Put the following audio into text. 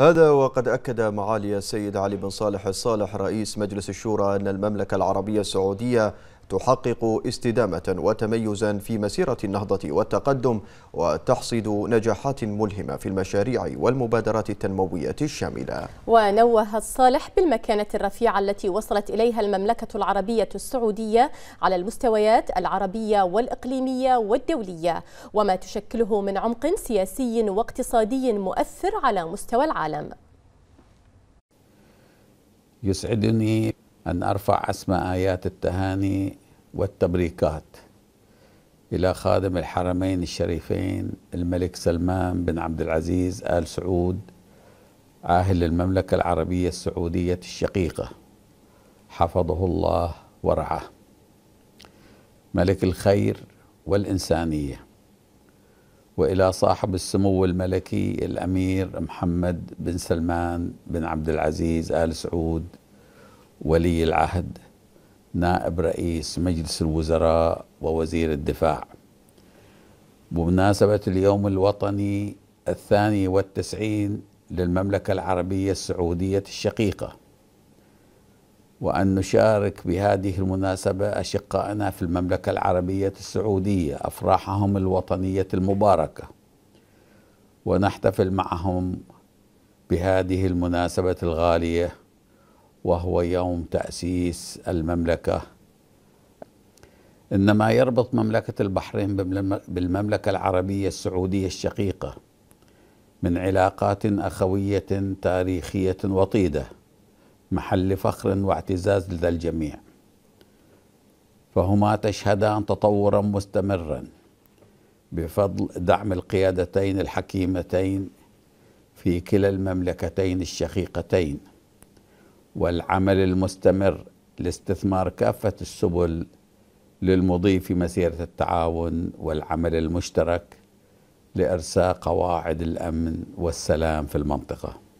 هذا وقد أكد معالي السيد علي بن صالح الصالح رئيس مجلس الشورى أن المملكة العربية السعودية تحقق استدامة وتميزا في مسيرة النهضة والتقدم وتحصد نجاحات ملهمة في المشاريع والمبادرات التنموية الشاملة ونوه الصالح بالمكانة الرفيعة التي وصلت إليها المملكة العربية السعودية على المستويات العربية والإقليمية والدولية وما تشكله من عمق سياسي واقتصادي مؤثر على مستوى العالم يسعدني أن أرفع عسم آيات التهاني والتبريكات إلى خادم الحرمين الشريفين الملك سلمان بن عبد العزيز آل سعود عاهل المملكة العربية السعودية الشقيقة حفظه الله ورعاه ملك الخير والإنسانية وإلى صاحب السمو الملكي الأمير محمد بن سلمان بن عبد العزيز آل سعود ولي العهد نائب رئيس مجلس الوزراء ووزير الدفاع بمناسبة اليوم الوطني الثاني والتسعين للمملكة العربية السعودية الشقيقة وأن نشارك بهذه المناسبة أشقائنا في المملكة العربية السعودية أفراحهم الوطنية المباركة ونحتفل معهم بهذه المناسبة الغالية وهو يوم تأسيس المملكة إنما يربط مملكة البحرين بالمملكة العربية السعودية الشقيقة من علاقات أخوية تاريخية وطيدة محل فخر واعتزاز لدى الجميع فهما تشهدان تطورا مستمرا بفضل دعم القيادتين الحكيمتين في كلا المملكتين الشقيقتين والعمل المستمر لاستثمار كافة السبل للمضي في مسيرة التعاون والعمل المشترك لإرساء قواعد الأمن والسلام في المنطقة